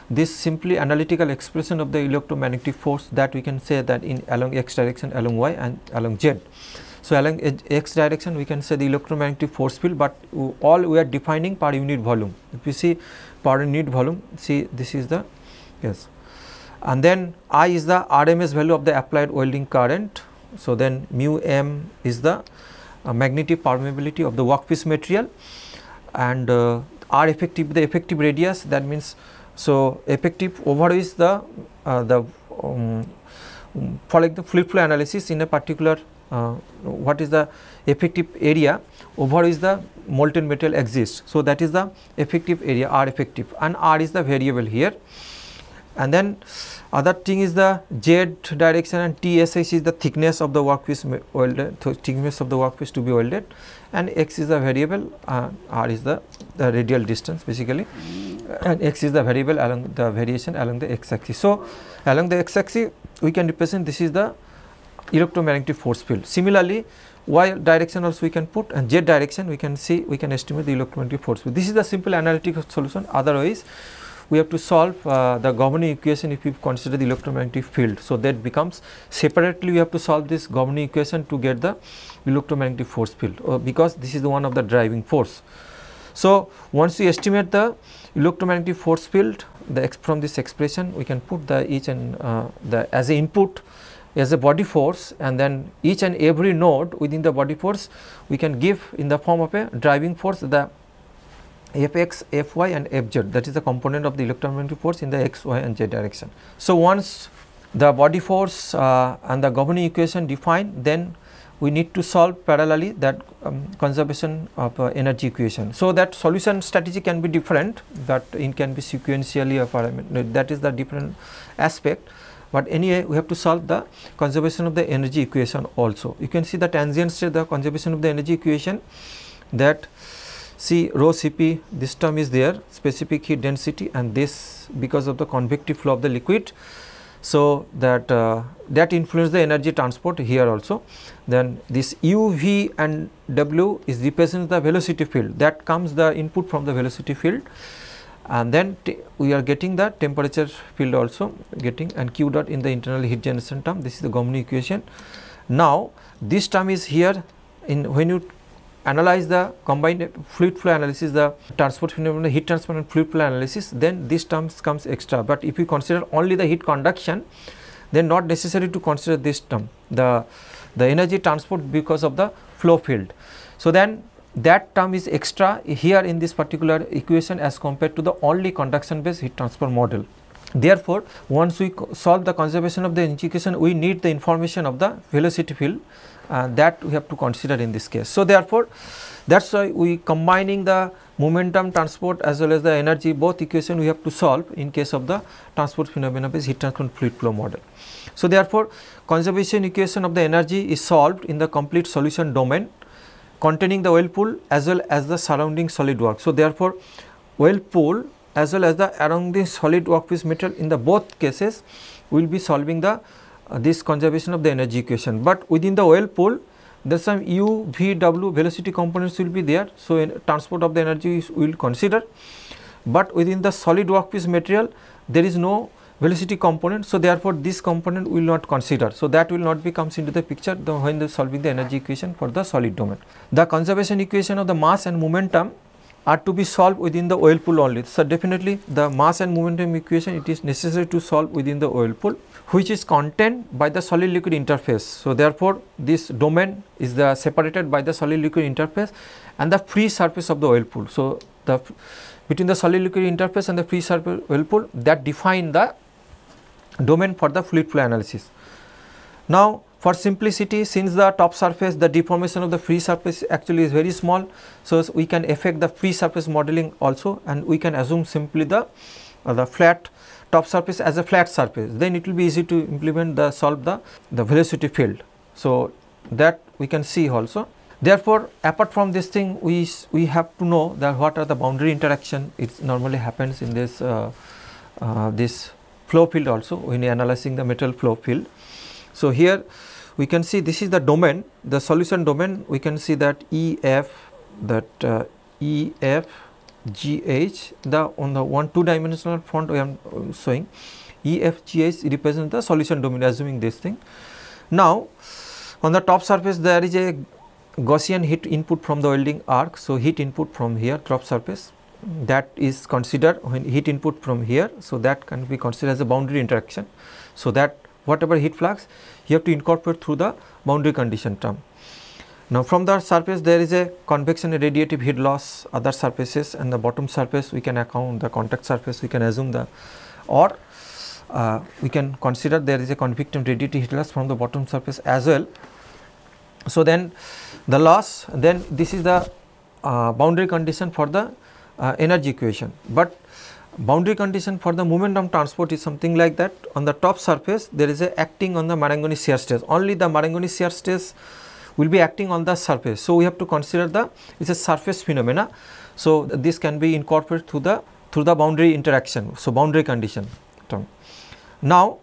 this simply analytical expression of the electromagnetic force that we can say that in along x direction along y and along z. So, along x direction we can say the electromagnetic force field, but all we are defining per unit volume. If you see per unit volume, see this is the yes. And then I is the RMS value of the applied welding current. So, then mu m is the uh, magnetic permeability of the workpiece material and uh, R effective the effective radius that means so, effective over is the uh, the um, the fluid flow analysis in a particular uh, what is the effective area over is the molten metal exists. So, that is the effective area R effective and R is the variable here and then other thing is the Z direction and TSH is the thickness of the workpiece welded, thickness of the workpiece to be welded and X is the variable, uh, R is the, the radial distance basically and X is the variable along the variation along the X axis. So, along the X axis we can represent this is the electromagnetic force field. Similarly, y direction also we can put and z direction we can see we can estimate the electromagnetic force. field. This is the simple analytical solution otherwise we have to solve uh, the governing equation if we consider the electromagnetic field. So, that becomes separately we have to solve this governing equation to get the electromagnetic force field uh, because this is the one of the driving force. So, once we estimate the electromagnetic force field the from this expression we can put the each and uh, the as a input as a body force and then each and every node within the body force we can give in the form of a driving force the Fx, Fy and Fz that is the component of the electromagnetic force in the x, y and z direction. So, once the body force uh, and the governing equation defined then we need to solve parallelly that um, conservation of uh, energy equation. So, that solution strategy can be different that it can be sequentially or that is the different aspect, but anyway we have to solve the conservation of the energy equation also. You can see the tangents to the conservation of the energy equation that see rho Cp this term is there specific heat density and this because of the convective flow of the liquid. So, that uh, that influence the energy transport here also then this u v and w is represents the velocity field that comes the input from the velocity field and then we are getting the temperature field also getting and q dot in the internal heat generation term this is the Gomni equation. Now, this term is here in when you analyze the combined fluid flow analysis, the transport phenomenon, heat transport and fluid flow analysis, then this terms comes extra. But if you consider only the heat conduction, then not necessary to consider this term, the, the energy transport because of the flow field. So then that term is extra here in this particular equation as compared to the only conduction based heat transfer model. Therefore, once we solve the conservation of the equation, we need the information of the velocity field that we have to consider in this case. So, therefore, that is why we combining the momentum transport as well as the energy both equation we have to solve in case of the transport phenomena based heat transfer fluid flow model. So, therefore, conservation equation of the energy is solved in the complete solution domain containing the pool as well as the surrounding solid work. So, therefore, pool as well as the surrounding solid workpiece material in the both cases will be solving the uh, this conservation of the energy equation. But within the oil pole, there some u, v, w velocity components will be there. So, in transport of the energy is, we will consider. But within the solid workpiece material, there is no velocity component. So, therefore, this component will not consider. So, that will not be comes into the picture the, when the solving the energy equation for the solid domain. The conservation equation of the mass and momentum are to be solved within the oil pool only. So, definitely the mass and momentum equation it is necessary to solve within the oil pool, which is contained by the solid liquid interface. So, therefore, this domain is the separated by the solid liquid interface and the free surface of the oil pool. So, the between the solid liquid interface and the free surface oil pool that define the domain for the fluid flow analysis. Now, for simplicity, since the top surface, the deformation of the free surface actually is very small, so we can affect the free surface modeling also and we can assume simply the, uh, the flat top surface as a flat surface, then it will be easy to implement the solve the, the velocity field. So, that we can see also. Therefore, apart from this thing, we, we have to know that what are the boundary interaction, it normally happens in this, uh, uh, this flow field also when analyzing the metal flow field. So, here we can see this is the domain the solution domain we can see that EF that uh, EF GH the on the one two dimensional front I am uh, showing EFGH represents the solution domain assuming this thing. Now on the top surface there is a Gaussian heat input from the welding arc. So heat input from here top surface that is considered when heat input from here. So that can be considered as a boundary interaction. So that whatever heat flux you have to incorporate through the boundary condition term. Now from the surface there is a convection and radiative heat loss other surfaces and the bottom surface we can account the contact surface we can assume the or uh, we can consider there is a and radiative heat loss from the bottom surface as well. So then the loss then this is the uh, boundary condition for the uh, energy equation but boundary condition for the momentum transport is something like that on the top surface there is a acting on the Marangoni shear stress only the Marangoni shear stress will be acting on the surface so we have to consider the it's a surface phenomena so this can be incorporated through the through the boundary interaction so boundary condition term now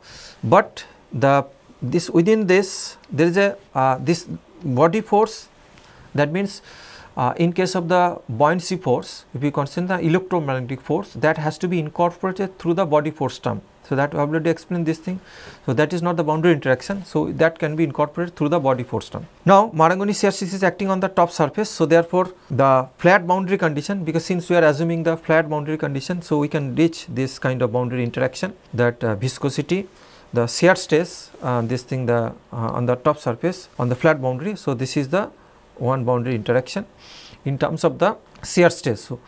but the this within this there is a uh, this body force that means uh, in case of the buoyancy force, if we consider the electromagnetic force, that has to be incorporated through the body force term. So, that I have already explained this thing. So, that is not the boundary interaction. So, that can be incorporated through the body force term. Now, Marangoni shear stress is acting on the top surface. So, therefore, the flat boundary condition because since we are assuming the flat boundary condition, so we can reach this kind of boundary interaction that uh, viscosity the shear stress uh, this thing the uh, on the top surface on the flat boundary so this is the one boundary interaction in terms of the shear stress. So,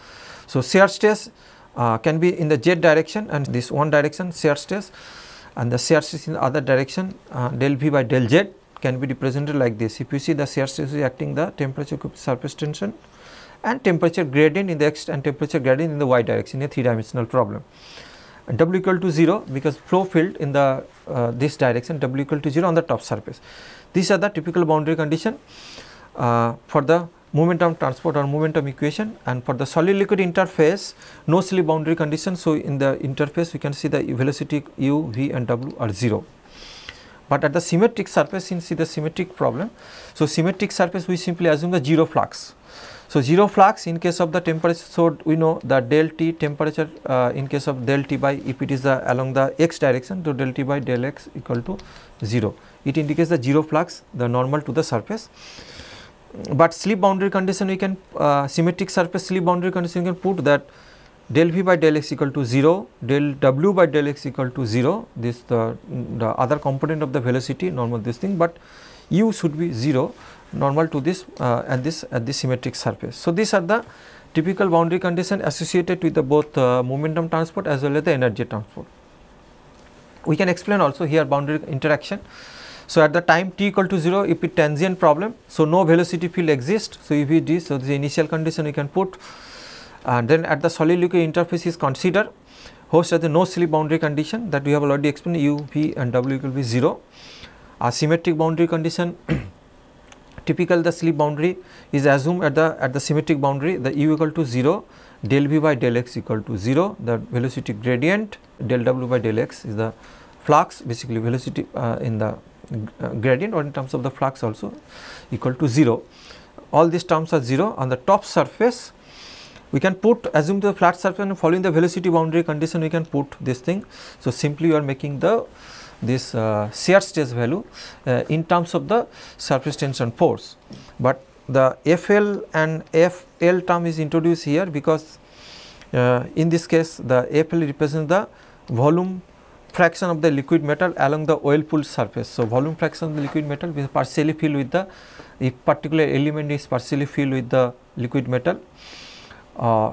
so shear stress uh, can be in the z direction and this one direction shear stress and the shear stress in the other direction uh, del v by del z can be represented like this. If you see the shear stress is acting the temperature surface tension and temperature gradient in the x and temperature gradient in the y direction a three dimensional problem. And w equal to 0 because flow field in the uh, this direction w equal to 0 on the top surface. These are the typical boundary condition uh, for the momentum transport or momentum equation and for the solid liquid interface no slip boundary condition. So, in the interface we can see the velocity u, v and w are 0. But at the symmetric surface since it is symmetric problem. So, symmetric surface we simply assume the 0 flux. So, 0 flux in case of the temperature. So, we know the del T temperature uh, in case of del T by if it is the along the x direction to del T by del x equal to 0. It indicates the 0 flux the normal to the surface but slip boundary condition we can uh, symmetric surface slip boundary condition we can put that del v by del x equal to 0 del w by del x equal to 0 this the, the other component of the velocity normal this thing but u should be 0 normal to this uh, at this at this symmetric surface. So, these are the typical boundary condition associated with the both uh, momentum transport as well as the energy transport. We can explain also here boundary interaction. So at the time t equal to 0 if it tangent problem, so no velocity field exists. So EVD, so the initial condition we can put and then at the solid liquid interface is considered host at the no slip boundary condition that we have already explained u, v and w equal to 0. A symmetric boundary condition typical the slip boundary is assumed at the at the symmetric boundary the u equal to 0 del v by del x equal to 0 the velocity gradient del w by del x is the flux basically velocity uh, in the gradient or in terms of the flux also equal to 0. All these terms are 0 on the top surface we can put assume the flat surface and following the velocity boundary condition we can put this thing. So, simply you are making the this uh, shear stress value uh, in terms of the surface tension force, but the FL and FL term is introduced here because uh, in this case the FL represents the volume fraction of the liquid metal along the oil pool surface. So, volume fraction of the liquid metal is partially filled with the if particular element is partially filled with the liquid metal uh,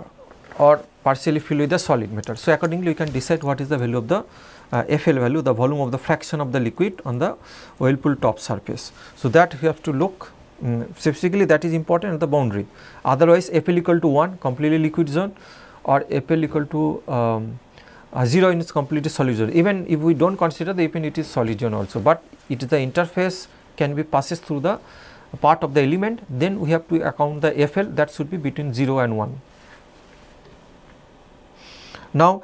or partially filled with the solid metal. So, accordingly we can decide what is the value of the uh, FL value the volume of the fraction of the liquid on the oil pool top surface. So, that we have to look um, specifically that is important at the boundary otherwise FL equal to 1 completely liquid zone or FL equal to um, uh, zero in its complete solution even if we don't consider the even it is solution also but it is the interface can be passes through the part of the element then we have to account the FL that should be between 0 and 1. Now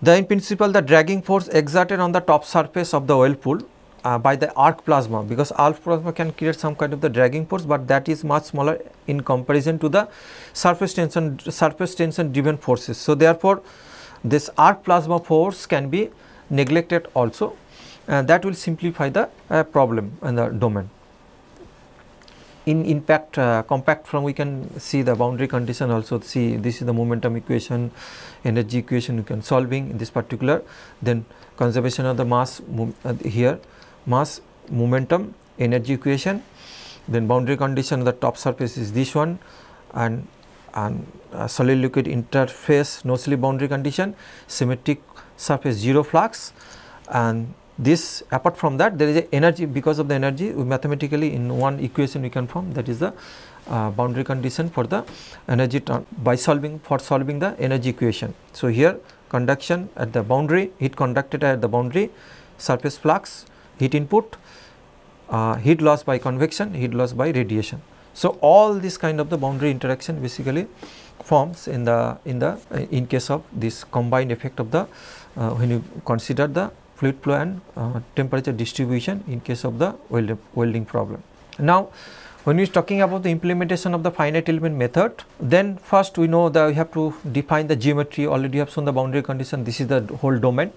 the in principle the dragging force exerted on the top surface of the oil uh, by the arc plasma because arc plasma can create some kind of the dragging force but that is much smaller in comparison to the surface tension surface tension driven forces. So therefore this arc plasma force can be neglected also uh, that will simplify the uh, problem and the domain. In impact uh, compact form, we can see the boundary condition also see this is the momentum equation energy equation you can solving in this particular then conservation of the mass uh, here mass momentum energy equation then boundary condition the top surface is this one and and uh, solid liquid interface no slip boundary condition, symmetric surface zero flux and this apart from that there is a energy because of the energy we mathematically in one equation we can form that is the uh, boundary condition for the energy by solving for solving the energy equation. So, here conduction at the boundary heat conducted at the boundary surface flux heat input uh, heat loss by convection heat loss by radiation. So, all this kind of the boundary interaction basically forms in the in the uh, in case of this combined effect of the uh, when you consider the fluid flow and uh, temperature distribution in case of the weld welding problem. Now, when we are talking about the implementation of the finite element method, then first we know that we have to define the geometry already have shown the boundary condition this is the whole domain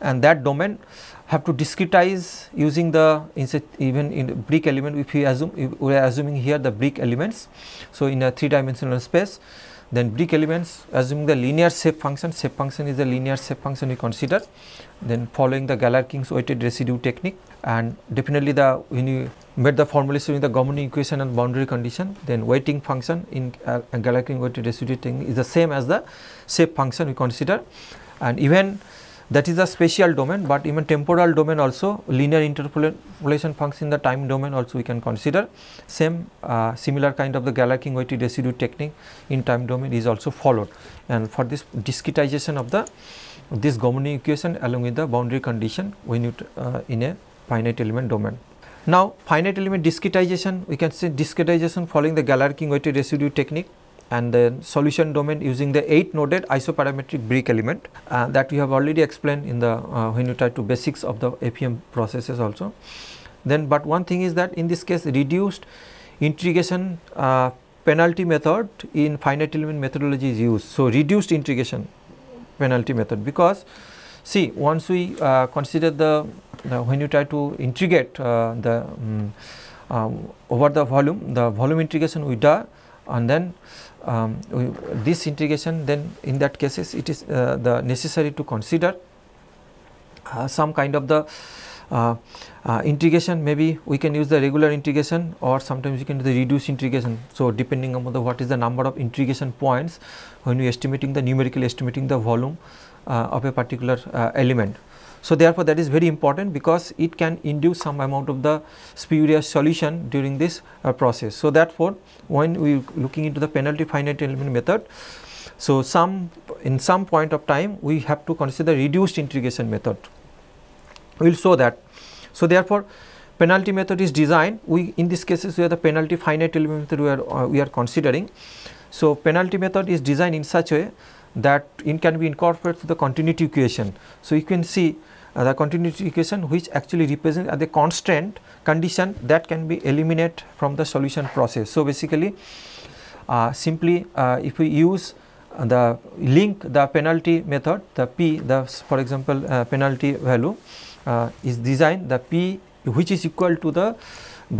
and that domain have to discretize using the even in brick element if we assume if we are assuming here the brick elements. So, in a three dimensional space then brick elements assuming the linear shape function shape function is the linear shape function we consider then following the Galler-King's weighted residue technique and definitely the when you made the formulation in the governing equation and boundary condition then weighting function in uh, galler weighted residue technique is the same as the shape function we consider and even that is a spatial domain but even temporal domain also linear interpolation function in the time domain also we can consider same uh, similar kind of the galler weighted residue technique in time domain is also followed and for this discretization of the this Gomini equation along with the boundary condition when you uh, in a finite element domain. Now finite element discretization we can say discretization following the galler weighted residue technique and then solution domain using the 8 noded isoparametric brick element uh, that we have already explained in the uh, when you try to basics of the APM processes also. Then but one thing is that in this case reduced integration uh, penalty method in finite element methodology is used. So, reduced integration penalty method because see once we uh, consider the when you try to integrate uh, the mm, um, over the volume the volume integration we do and then um, this integration then in that cases it is uh, the necessary to consider uh, some kind of the uh, uh integration maybe we can use the regular integration or sometimes you can do the reduced integration. So, depending on the what is the number of integration points when we estimating the numerical estimating the volume uh, of a particular uh, element. So, therefore, that is very important because it can induce some amount of the spurious solution during this uh, process. So, therefore, when we looking into the penalty finite element method, so some in some point of time we have to consider reduced integration method. We will show that. So, therefore, penalty method is designed we in these cases where the penalty finite element method we are, uh, we are considering. So, penalty method is designed in such a way that it can be incorporated to the continuity equation. So, you can see uh, the continuity equation which actually represents the constant condition that can be eliminated from the solution process. So, basically uh, simply uh, if we use the link the penalty method the p the for example uh, penalty value uh, is designed the p which is equal to the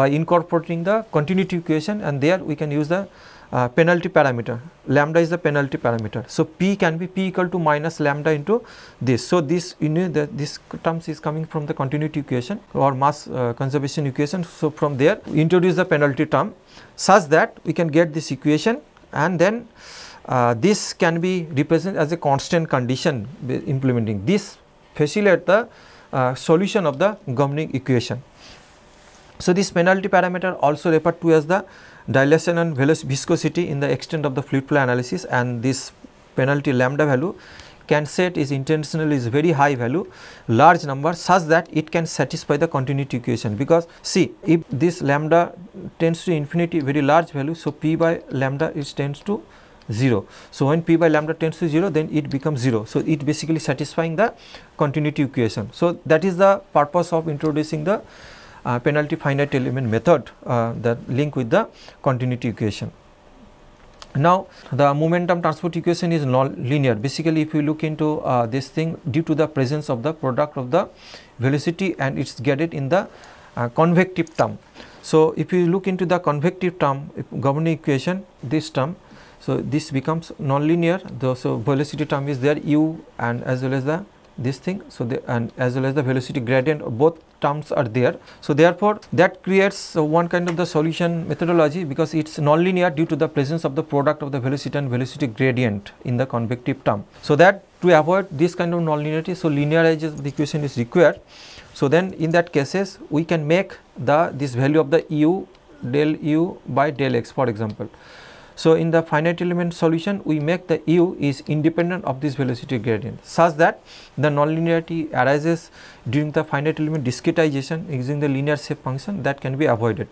by incorporating the continuity equation and there we can use the uh, penalty parameter lambda is the penalty parameter so p can be p equal to minus lambda into this so this you know that this terms is coming from the continuity equation or mass uh, conservation equation so from there introduce the penalty term such that we can get this equation and then uh, this can be represented as a constant condition implementing this facilitate the uh, solution of the governing equation so this penalty parameter also referred to as the dilation and viscosity in the extent of the fluid flow analysis and this penalty lambda value can set is intentional is very high value large number such that it can satisfy the continuity equation because see if this lambda tends to infinity very large value so p by lambda is tends to 0. So, when p by lambda tends to 0 then it becomes 0. So, it basically satisfying the continuity equation. So, that is the purpose of introducing the uh, penalty finite element method uh, the link with the continuity equation. Now, the momentum transport equation is non-linear. Basically, if you look into uh, this thing due to the presence of the product of the velocity and it's it in the uh, convective term. So, if you look into the convective term governing equation this term, so this becomes non-linear. so velocity term is there u and as well as the this thing so the and as well as the velocity gradient both terms are there so therefore that creates one kind of the solution methodology because it's nonlinear due to the presence of the product of the velocity and velocity gradient in the convective term so that to avoid this kind of nonlinearity so linearization of the equation is required so then in that cases we can make the this value of the u del u by del x for example so, in the finite element solution, we make the u is independent of this velocity gradient such that the nonlinearity arises during the finite element discretization using the linear shape function that can be avoided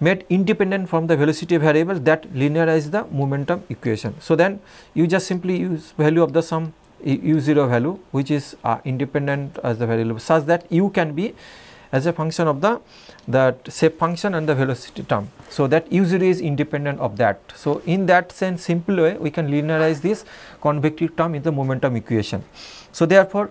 made independent from the velocity variable that linearize the momentum equation. So, then you just simply use value of the sum u0 value which is uh, independent as the variable such that u can be as a function of the that shape function and the velocity term so that usury is independent of that. So in that sense simple way we can linearize this convective term in the momentum equation. So therefore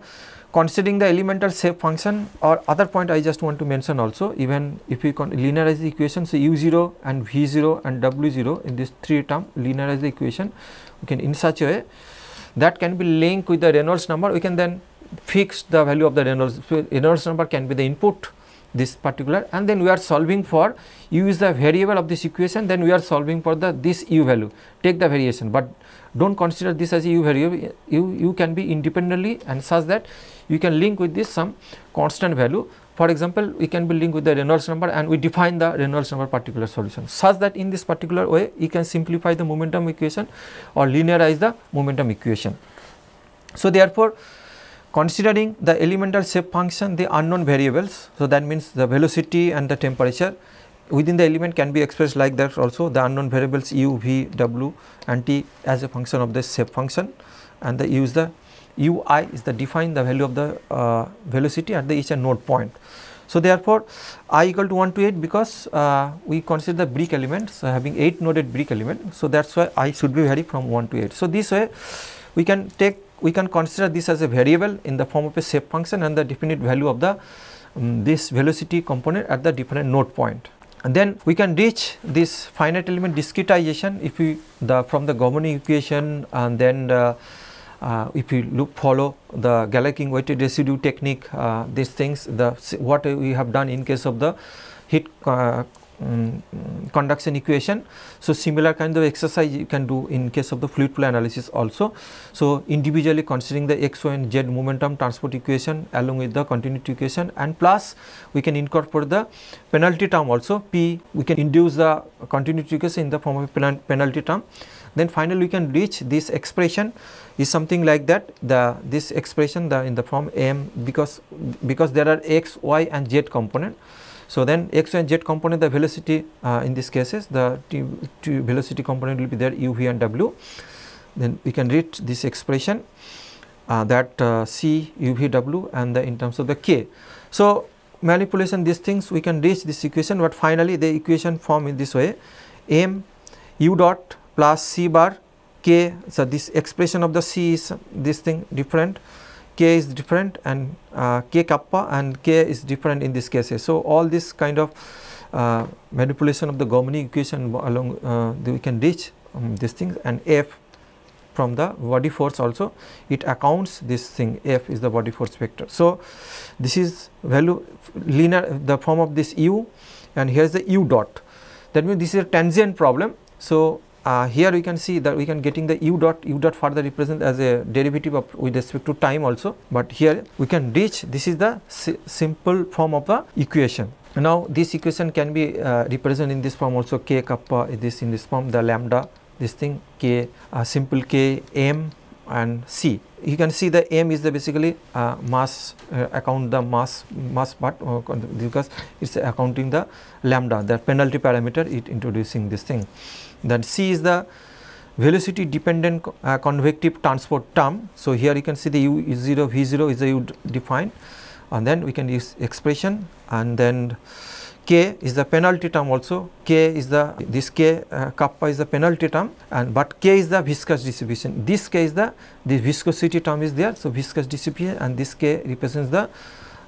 considering the elemental shape function or other point I just want to mention also even if we linearize the equation so u0 and v0 and w0 in this three term linearize the equation we can in such a way that can be linked with the Reynolds number we can then fix the value of the Reynolds Reynolds number can be the input this particular and then we are solving for u is the variable of this equation then we are solving for the this u value take the variation but don't consider this as a u variable u, u can be independently and such that you can link with this some constant value for example we can be linked with the Reynolds number and we define the Reynolds number particular solution such that in this particular way you can simplify the momentum equation or linearize the momentum equation. So, therefore, Considering the elemental shape function, the unknown variables, so that means the velocity and the temperature within the element can be expressed like that also the unknown variables u, v, w and t as a function of this shape function and the use the ui is the define the value of the uh, velocity at the each and node point. So, therefore, i equal to 1 to 8 because uh, we consider the brick elements so having 8 noded brick element. So, that is why i should be vary from 1 to 8. So, this way we can take we can consider this as a variable in the form of a shape function and the definite value of the um, this velocity component at the different node point. And then we can reach this finite element discretization if we the from the governing equation and then the, uh, if you look follow the Galerkin weighted residue technique uh, these things the what we have done in case of the heat uh, um, conduction equation. So, similar kind of exercise you can do in case of the fluid flow analysis also. So, individually considering the x, y and z momentum transport equation along with the continuity equation and plus we can incorporate the penalty term also p we can induce the continuity equation in the form of penalty term. Then finally, we can reach this expression is something like that the this expression the in the form m because because there are x, y and z component. So, then x and z component the velocity uh, in these cases the t, t velocity component will be there u, v and w. Then we can read this expression uh, that uh, c u, v, w and the in terms of the k. So, manipulation these things we can reach this equation but finally, the equation form in this way m u dot plus c bar k. So, this expression of the c is this thing different k is different and uh, k kappa and k is different in this case. So, all this kind of uh, manipulation of the Gomini equation along uh, we can reach um, this thing and F from the body force also it accounts this thing F is the body force vector. So, this is value linear the form of this u and here is the u dot that means this is a tangent problem. So, uh, here we can see that we can getting the u dot u dot further represent as a derivative of with respect to time also but here we can reach this is the si simple form of the equation now this equation can be uh, represented in this form also k kappa this in this form the lambda this thing k uh, simple k m and c you can see the m is the basically uh, mass uh, account the mass mass part uh, because it's accounting the lambda the penalty parameter it introducing this thing that C is the velocity dependent uh, convective transport term. So, here you can see the u 0 v 0 is a u defined and then we can use expression and then k is the penalty term also k is the this k uh, kappa is the penalty term and but k is the viscous distribution this k is the the viscosity term is there so viscous distribution and this k represents the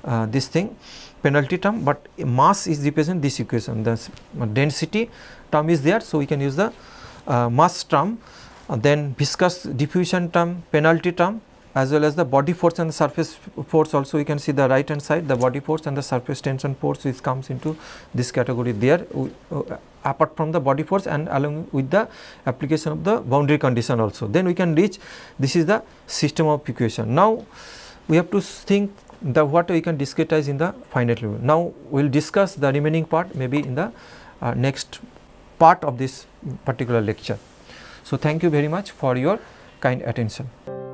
uh, this thing penalty term but mass is represent this equation the density term is there. So, we can use the uh, mass term uh, then viscous diffusion term, penalty term as well as the body force and surface force also you can see the right hand side the body force and the surface tension force which comes into this category there uh, apart from the body force and along with the application of the boundary condition also then we can reach this is the system of equation. Now we have to think the what we can discretize in the finite level. Now we will discuss the remaining part maybe in the uh, next part of this particular lecture. So thank you very much for your kind attention.